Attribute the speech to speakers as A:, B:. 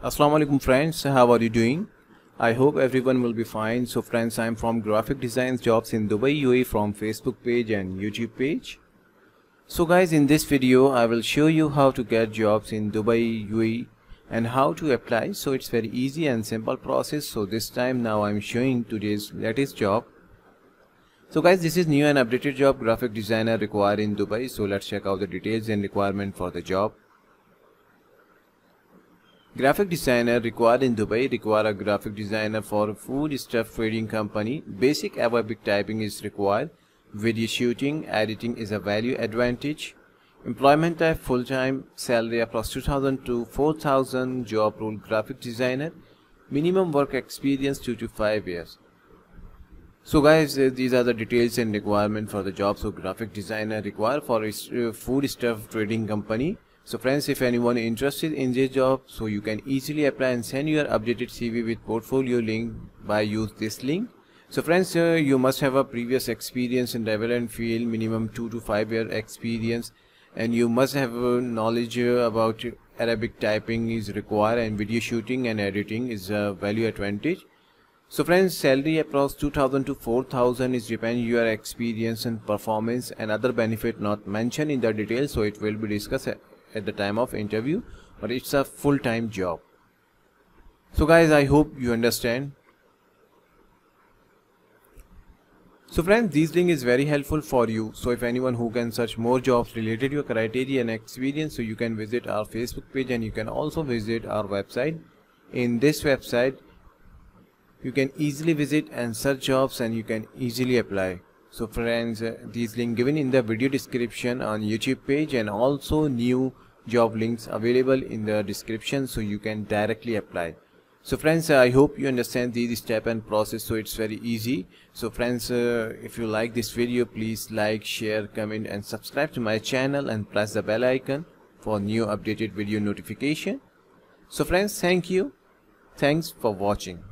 A: Assalamu alaikum friends, how are you doing? I hope everyone will be fine. So friends, I'm from Graphic Designs Jobs in Dubai UAE from Facebook page and YouTube page. So guys, in this video, I will show you how to get jobs in Dubai UAE and how to apply. So it's very easy and simple process. So this time now I'm showing today's latest job. So guys, this is new and updated job graphic designer required in Dubai. So let's check out the details and requirement for the job. Graphic designer required in Dubai require a graphic designer for a food stuff trading company. Basic Arabic typing is required. Video shooting, editing is a value advantage. Employment type full-time, salary across 2000 to 4000, job role graphic designer, minimum work experience 2 to 5 years. So guys, uh, these are the details and requirement for the job. So graphic designer required for a uh, food stuff trading company. So friends, if anyone is interested in this job, so you can easily apply and send your updated CV with portfolio link by use this link. So friends, uh, you must have a previous experience in relevant field, minimum 2 to 5 year experience and you must have uh, knowledge uh, about Arabic typing is required and video shooting and editing is a value advantage. So friends, salary across 2000 to 4000 is depend your experience and performance and other benefit not mentioned in the detail so it will be discussed at the time of interview but it's a full-time job so guys i hope you understand so friends this link is very helpful for you so if anyone who can search more jobs related to your criteria and experience so you can visit our facebook page and you can also visit our website in this website you can easily visit and search jobs and you can easily apply so friends, uh, these link given in the video description on YouTube page and also new job links available in the description so you can directly apply. So friends, I hope you understand these step and process so it's very easy. So friends, uh, if you like this video, please like, share, comment and subscribe to my channel and press the bell icon for new updated video notification. So friends, thank you. Thanks for watching.